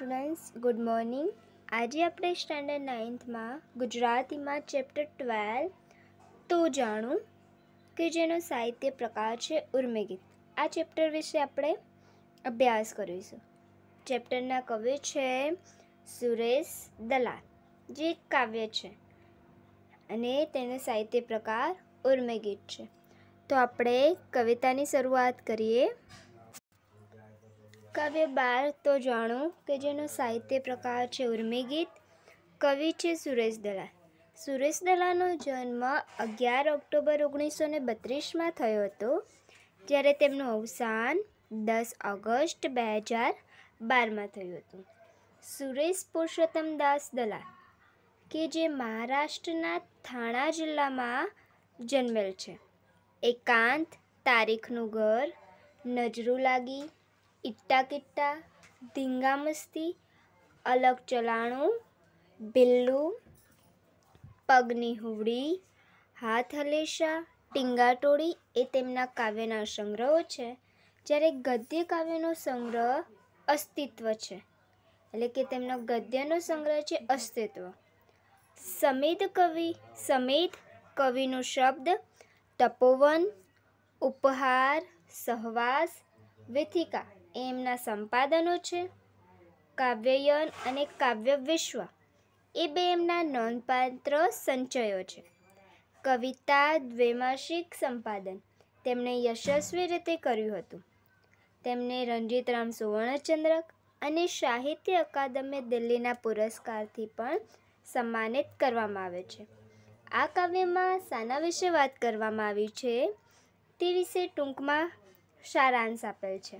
students good morning આજે આપણે standard નાઇન્થમાં ગુજરાતીમાં ચેપ્ટર ટ્વેલ્વ તો જાણું કે જેનો સાહિત્ય પ્રકાર છે ઉર્મિગીત આ ચેપ્ટર વિશે આપણે અભ્યાસ કરીશું ચેપ્ટરના કવિ છે સુરેશ દલાલ જે એક કાવ્ય છે અને તેનો સાહિત્ય પ્રકાર ઉર્મિગીત છે તો આપણે કવિતાની શરૂઆત કરીએ કાવ્ય બાર તો જાણો કે જેનો સાહિત્ય પ્રકાર છે ઉર્મી ગીત કવિ છે સુરેશ દલાલ સુરેશ દલાનો જન્મ અગિયાર ઓક્ટોબર ઓગણીસો ને બત્રીસમાં થયો હતો જ્યારે તેમનું અવસાન દસ ઓગસ્ટ બે હજાર બારમાં થયું હતું સુરેશ પુરુષોત્તમ દાસ દલાલ કે જે મહારાષ્ટ્રના થાણા જિલ્લામાં જન્મેલ છે એકાંત તારીખનું ઘર નજરું લાગી ઇટ્ટા કિટ્ટા ધીંગા મસ્તી અલગ ચલાણું બિલ્લું પગની હુવડી હાથ હલેશા ટીંગાટોળી એ તેમના કાવ્યના સંગ્રહો છે જ્યારે ગદ્ય કાવ્યનો સંગ્રહ અસ્તિત્વ છે એટલે કે તેમનો ગદ્યનો સંગ્રહ છે અસ્તિત્વ સમેત કવિ સમેત કવિનો શબ્દ તપોવન ઉપહાર સહવાસ વેથિકા એમના સંપાદનો છે કાવ્યયન અને કાવ્ય વિશ્વ એ બે એમના નોંધપાત્ર સંચયો છે કવિતા દ્વૈમાસિક સંપાદન તેમણે યશસ્વી રીતે કર્યું હતું તેમને રણજીતરામ સુવર્ણચંદ્રક અને સાહિત્ય અકાદમી દિલ્હીના પુરસ્કારથી પણ સન્માનિત કરવામાં આવે છે આ કાવ્યમાં શાના વિશે વાત કરવામાં આવી છે તે વિશે ટૂંકમાં સારાંશ આપેલ છે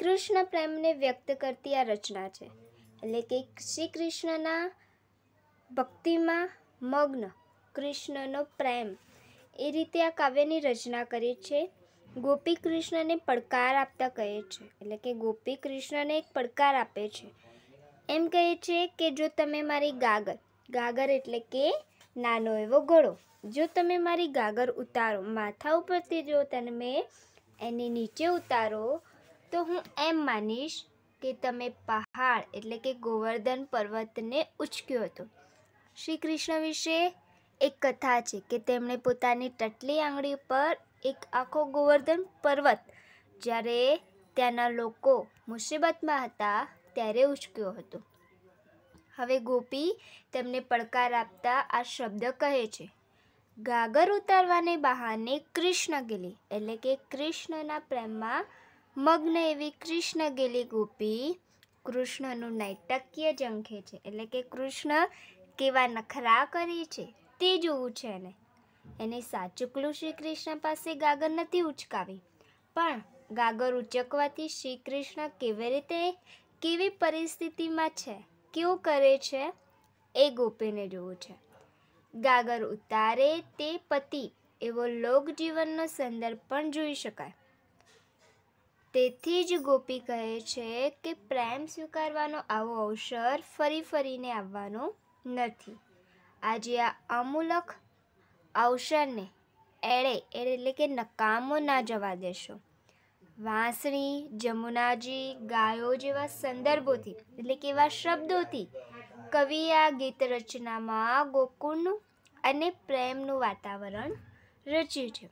કૃષ્ણ પ્રેમને વ્યક્ત કરતી આ રચના છે એટલે કે શ્રી કૃષ્ણના ભક્તિમાં મગ્ન કૃષ્ણનો પ્રેમ એ રીતે આ કાવ્યની રચના કરી છે ગોપી કૃષ્ણને પડકાર આપતા કહે છે એટલે કે ગોપી કૃષ્ણને એક પડકાર આપે છે એમ કહે છે કે જો તમે મારી ગાગર ગાગર એટલે કે નાનો એવો ગળો જો તમે મારી ગાગર ઉતારો માથા ઉપરથી જો તમે એને નીચે ઉતારો તો હું એમ માનીશ કે તમે પહાડ એટલે કે ગોવર્ધન પર્વતને ઉચક્યો હતો શ્રી કૃષ્ણ વિશે એક કથા છે કે તેમણે પોતાની ટટલી આંગળી પર એક આખો ગોવર્ધન પર્વત જ્યારે ત્યાંના લોકો મુસીબતમાં હતા ત્યારે ઉચક્યો હતો હવે ગોપી તેમને પડકાર આપતા આ શબ્દ કહે છે ગાગર ઉતારવાને બહાને કૃષ્ણ ગેલી એટલે કે કૃષ્ણના પ્રેમમાં મગ્ન એવી કૃષ્ણ ગેલી ગોપી કૃષ્ણનું નાટકીય જંખે છે એટલે કે કૃષ્ણ કેવા નખરા કરી છે તે જોવું છે એને એને સાચુકલું શ્રી કૃષ્ણ પાસે ગાગર નથી ઉચકાવી પણ ગાગર ઉચકવાથી શ્રી કૃષ્ણ કેવી રીતે કેવી પરિસ્થિતિમાં છે કેવું કરે છે એ ગોપીને જોવું છે ગાગર ઉતારે તે પતિ એવો લોકજીવનનો સંદર્ભ પણ જોઈ શકાય તેથી જ ગોપી કહે છે કે પ્રેમ સ્વીકારવાનો આવો અવસર ફરી ફરીને આવવાનો નથી આજે આ અમૂલક અવસરને એળે એટલે કે નકામો ના જવા દેશો વાંસણી જમુનાજી ગાયો જેવા સંદર્ભોથી એટલે કે એવા શબ્દોથી કવિ આ ગીત રચનામાં ગોકુળનું અને પ્રેમનું વાતાવરણ રચ્યું છે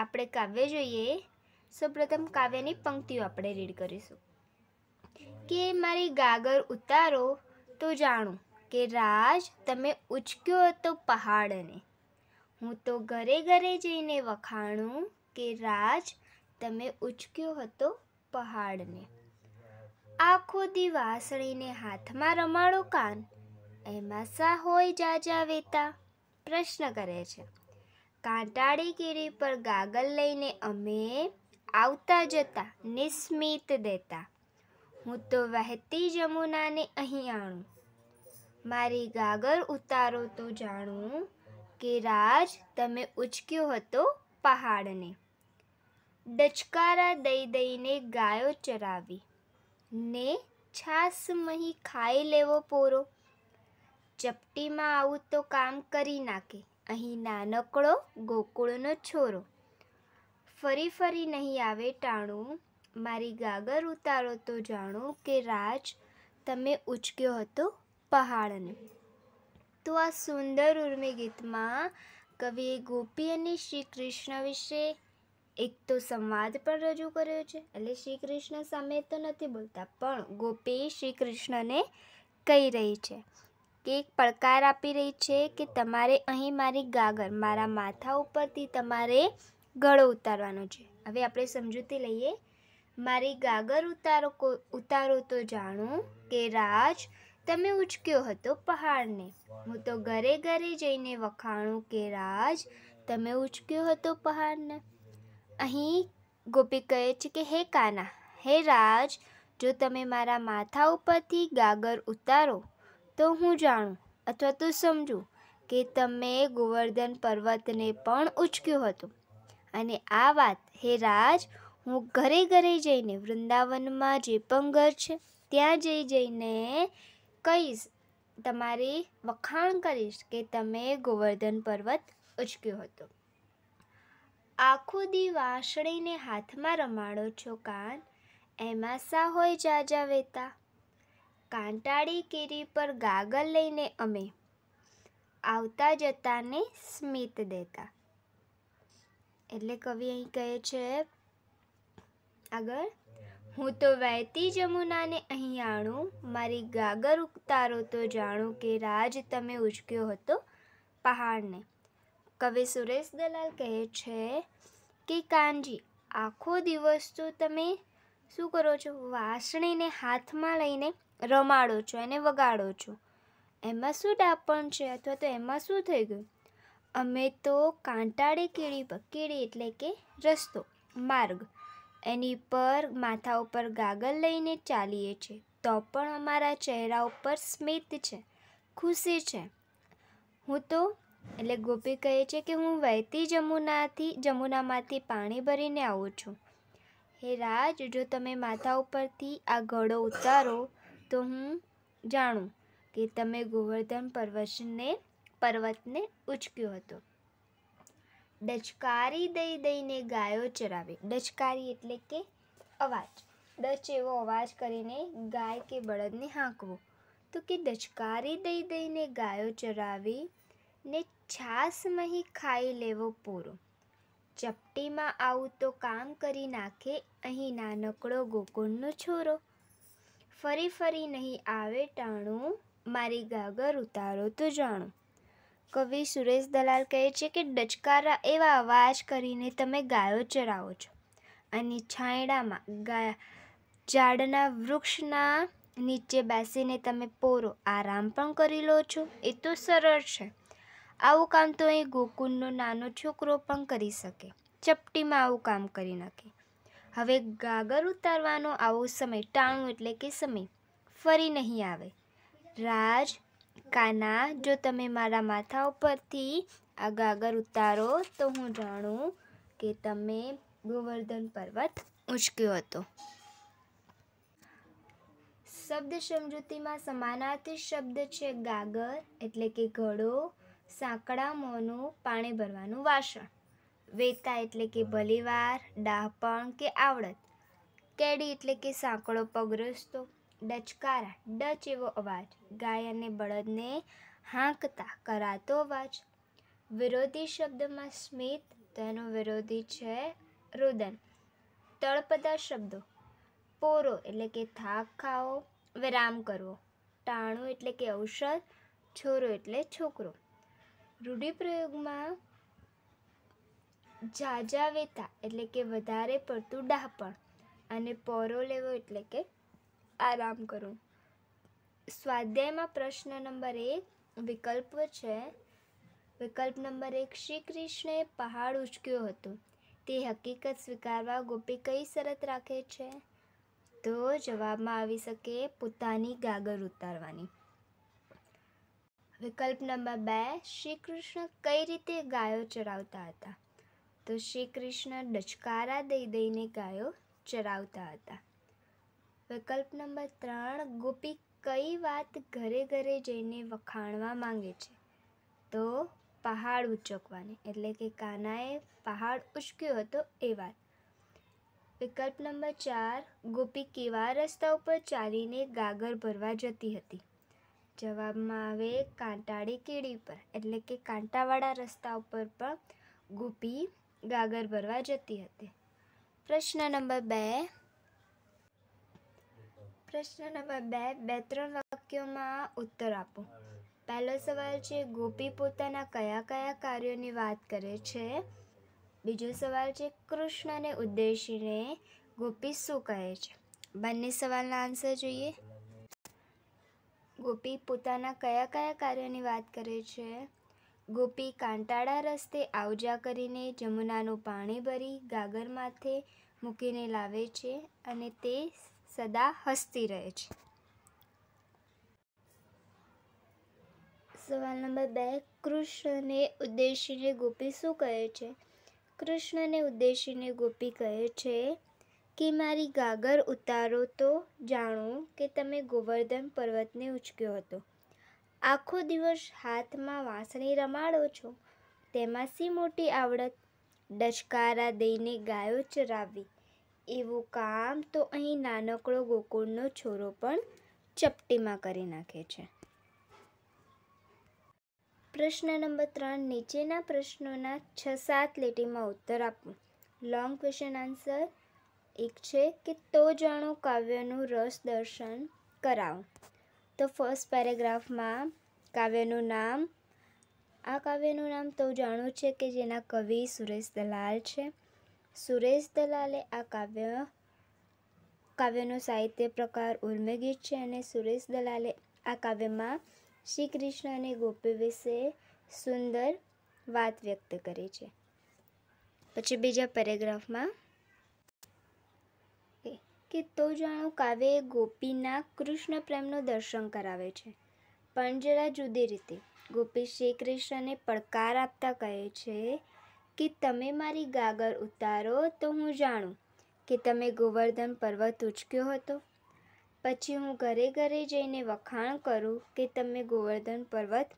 આપણે કાવ્ય જોઈએ સૌપ્રથમ કાવ્યની પંક્તિઓ આપણે રીડ કરીશું કે મારી ગાગર ઉતારો તો જાણું કે રાજ તમે ઉચક્યો હતો પહાડને હું તો ઘરે ઘરે જઈને વખાણું કે રાજ તમે ઉચક્યો હતો પહાડને આખો દી વાસળીને હાથમાં રમાડો કાન એમાં સા હોય જાજા વેતા પ્રશ્ન કરે છે કાંટાળી કીડી પર ગાગલ લઈને અમે આવતા જતા નિસ્મિત દેતા હું તો વહેતી જમુનાને અહીં આણું મારી ગાગર ઉતારો તો જાણું કે રાજ તમે ઉચક્યો હતો પહાડને ડચકારા દઈ દઈને ગાયો ચરાવી ને છાસ મહી ખાઈ લેવો પોરો ચપટીમાં આવું તો કામ કરી નાખે અહીં નાનકડો ગોકુળનો છોરો ફરી ફરી નહીં આવે ટાણું મારી ગાગર ઉતારો તો જાણો કે રાજ તમે ઉચક્યો હતો પહાડને તો આ સુંદર ઉર્મી ગીતમાં કવિએ ગોપી અને શ્રી કૃષ્ણ વિશે એક તો સંવાદ પણ રજૂ કર્યો છે એટલે શ્રી કૃષ્ણ સામે તો નથી બોલતા પણ ગોપી શ્રી કૃષ્ણને કહી રહી છે કે એક પડકાર આપી રહી છે કે તમારે અહીં મારી ગાગર મારા માથા ઉપરથી તમારે ગળો ઉતારવાનો છે હવે આપણે સમજૂતી લઈએ મારી ગાગર ઉતારો ઉતારો તો જાણું કે રાજ તમે ઉચક્યો હતો પહાડને હું તો ઘરે ઘરે જઈને વખાણું કે રાજ તમે ઉચક્યો હતો પહાડને અહીં ગોપી કહે છે કે હે કાના હે રાજ જો તમે મારા માથા ઉપરથી ગાગર ઉતારો તો હું જાણું અથવા તો સમજું કે તમે ગોવર્ધન પર્વતને પણ ઉચક્યો હતું અને આ વાત હે રાજ હું ઘરે ઘરે જઈને વૃંદાવનમાં જે પણ ઘર છે ત્યાં જઈ જઈને કહીશ તમારી વખાણ કરીશ કે તમે ગોવર્ધન પર્વત ઉચક્યો હતો આખો દી વાંસળીને હાથમાં રમાડો છો કાન એમાં સા હોય જાજા વેતા કાંટાળી કેરી પર ગાગર લઈને અમે આવતા જતાને સ્મિત દેતા એટલે કવિ અહીં કહે છે આગળ હું તો વહેતી જમુનાને અહીં આણું મારી ગાગર ઉકતારો તો જાણું કે રાજ તમે ઉચક્યો હતો પહાડને કવિ સુરેશ દલાલ કહે છે કે કાનજી આખો દિવસ તો તમે શું કરો છો વાસણીને હાથમાં લઈને રમાડો છો એને વગાડો છો એમાં શું ડાપણ છે અથવા તો એમાં શું થઈ ગયું અમે તો કાંટાળી કીડી કેળી એટલે કે રસ્તો માર્ગ એની પર માથા ઉપર ગાગલ લઈને ચાલીએ છીએ તો પણ અમારા ચહેરા ઉપર સ્મિત છે ખુશી છે હું તો એટલે ગોપી કહે છે કે હું વહેતી જમુનાથી જમુનામાંથી પાણી ભરીને આવું છું હે રાજ જો તમે માથા ઉપરથી આ ઘડો ઉતારો તો હું જાણું કે તમે ગોવર્ધન પર્વતને પર્વતને ઉચક્યો હતો ડચકારી દઈ દઈને ગાયો ચરાવે ડચકારી એટલે કે અવાજ ડચ એવો અવાજ કરીને ગાય કે બળદને હાંકવો તો કે ડચકારી દઈ દઈને ગાયો ચરાવી ને છાસ ખાઈ લેવો પૂરો ચપટીમાં આવું તો કામ કરી નાખે અહીં નાનકડો ગોકુળનો છોરો ફરી ફરી નહીં આવે ટાણું મારી ગાગર ઉતારો તો જાણું કવિ સુરેશ દલાલ કહે છે કે ડચકારા એવા અવાજ કરીને તમે ગાયો ચરાવો છો અને છાંયડામાં ગાય ઝાડના વૃક્ષના નીચે બેસીને તમે પોરો આરામ પણ કરી લો છો એ તો સરળ છે આવું કામ તો અહીં ગોકુળનો નાનો છોકરો પણ કરી શકે ચપટીમાં આવું કામ કરી નાખે હવે ગાગર ઉતારવાનો આવો સમય ટાણું એટલે કે સમય ફરી નહીં આવે રાજ કાના જો તમે મારા માથા ઉપરથી આ ગાગર ઉતારો તો હું જાણું કે તમે ગોવર્ધન પર્વત ઉચક્યો હતો શબ્દ સમજૂતીમાં સમાનાર્થી શબ્દ છે ગાગર એટલે કે ઘડો સાંકડા સાંકડામોનું પાણી ભરવાનું વાસણ વેતા એટલે કે ભલીવાર ડાહપણ કે આવડત કેડી એટલે કે સાંકડો પગરસ્તો ડચકારા ડચ એવો અવાજ ગાય અને બળદને હાંકતા કરાતો અવાજ વિરોધી શબ્દમાં સ્મિત તો એનો વિરોધી છે રુદન તળપદા શબ્દો પોરો એટલે કે થાક ખાવો વિરામ કરવો ટાણું એટલે કે ઔષધ છોરો એટલે છોકરો રૂઢિપ્રયોગમાં જાજાવેતા એટલે કે વધારે પડતું ડાહપણ અને પોરો લેવો એટલે કે આરામ કરું સ્વાધ્યાયમાં પ્રશ્ન નંબર એક વિકલ્પ છે વિકલ્પ નંબર એક શ્રી કૃષ્ણએ પહાડ ઉચક્યો હતો તે હકીકત સ્વીકારવા ગોપી કઈ શરત રાખે છે તો જવાબમાં આવી શકે પોતાની ગાગર ઉતારવાની વિકલ્પ નંબર બે શ્રી કૃષ્ણ કઈ રીતે ગાયો ચરાવતા હતા તો શ્રી કૃષ્ણ ડચકારા દઈ દઈને ગાયો ચરાવતા હતા વિકલ્પ નંબર ત્રણ ગોપી કઈ વાત ઘરે ઘરે જઈને વખાણવા માંગે છે તો પહાડ ઉચકવાની એટલે કે કાનાએ પહાડ ઉચક્યો હતો એ વાત વિકલ્પ નંબર ચાર ગોપી કેવા રસ્તા ઉપર ચાલીને ગાગર ભરવા જતી હતી જવાબમાં આવે કાંટાળી કીડી પર એટલે કે કાંટાવાળા રસ્તા ઉપર પણ ગોપી ગાગર ભરવા જતી હતી પ્રશ્ન નંબર બે પ્રશ્ન નંબર બે બે ત્રણ વાક્યોમાં ઉત્તર આપો પહેલો સવાલ છે ગોપી પોતાના કયા કયા કાર્યોની વાત કરે છે બીજો સવાલ છે કૃષ્ણને ઉદ્દેશીને ગોપી શું કહે છે બંને સવાલના આન્સર જોઈએ ગોપી પોતાના કયા કયા કાર્યોની વાત કરે છે ગોપી કાંટાળા રસ્તે આવજા કરીને જમુનાનું પાણી ભરી ગાગર માથે મૂકીને લાવે છે અને તે સદા હસતી રહે છે સવાલ નંબર બે કૃષ્ણને ઉદ્દેશીને ગોપી શું કહે છે કૃષ્ણને ઉદ્દેશીને ગોપી કહે છે કે મારી ગાગર ઉતારો તો જાણો કે તમે ગોવર્ધન પર્વતને ઉચક્યો હતો આખો દિવસ હાથમાં વાંસણી રમાડો છો તેમાં સી મોટી આવડત ડચકારા દઈને ગાયો ચરાવી એવું કામ તો અહીં નાનકડો ગોકુળનો છોરો પણ ચપટીમાં કરી નાખે છે પ્રશ્ન નંબર ત્રણ નીચેના પ્રશ્નોના છ સાત લીટીમાં ઉત્તર આપો લોંગ ક્વેશ્ચન આન્સર એક છે કે તો જાણો કાવ્યનું રસ દર્શન કરાવો તો ફર્સ્ટ પેરેગ્રાફમાં કાવ્યનું નામ આ કાવ્યનું નામ તો જાણું છે કે જેના કવિ સુરેશ દલાલ છે સુરેશ દલાલે આ કાવ્ય કાવ્યનો સાહિત્ય પ્રકાર ઉર્મેગીત છે અને સુરેશ દલાલે આ કાવ્યમાં શ્રી કૃષ્ણ અને ગોપી વિશે સુંદર વાત વ્યક્ત કરી છે પછી બીજા પેરેગ્રાફમાં કે તો જાણો કાવ્ય ગોપીના કૃષ્ણ પ્રેમનું દર્શન કરાવે છે પણ જરા જુદી રીતે ગોપી શ્રી કૃષ્ણને પડકાર આપતા કહે છે કે તમે મારી ગાગર ઉતારો તો હું જાણું કે તમે ગોવર્ધન પર્વત ઉચક્યો હતો પછી હું ઘરે ઘરે જઈને વખાણ કરું કે તમે ગોવર્ધન પર્વત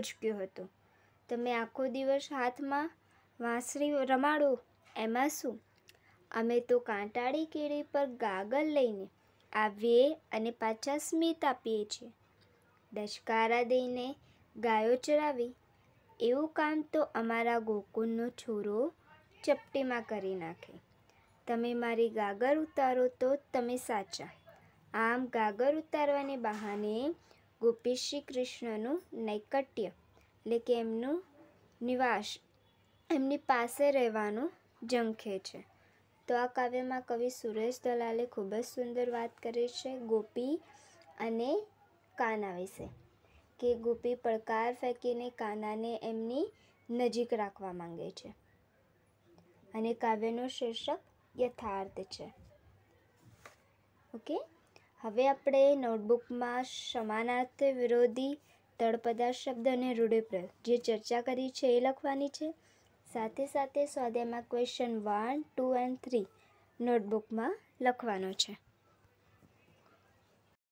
ઉચક્યો હતો તમે આખો દિવસ હાથમાં વાંસરી રમાડો એમાં શું અમે તો કાંટાળી કેળી પર ગાગર લઈને આવીએ અને પાછા સ્મિત આપીએ છીએ દશકારા દઈને ગાયો ચરાવી એવું કામ તો અમારા ગોકુળનો છોરો ચપટીમાં કરી નાખે તમે મારી ગાગર ઉતારો તો તમે સાચા આમ ગાગર ઉતારવાને બહાને ગોપી શ્રી કૃષ્ણનું નૈકટ્ય એટલે કે એમનું નિવાસ એમની પાસે રહેવાનું જંખે છે તો આ કાવ્યમાં કવિ સુરેશ દલાલે ખૂબ જ સુંદર વાત કરી છે ગોપી અને કાના વિશે કે ગુપી પડકાર ફેંકીને કાનાને એમની નજીક રાખવા માંગે છે અને કાવ્યનું શીર્ષક યથાર્થ છે ઓકે હવે આપણે નોટબુકમાં સમાનાર્થ વિરોધી તળપદાર્થ શબ્દ અને રૂઢિપ્રદ જે ચર્ચા કરી છે એ લખવાની છે સાથે સાથે સ્વાધ્યાયમાં question one two and three નોટબુકમાં લખવાનો છે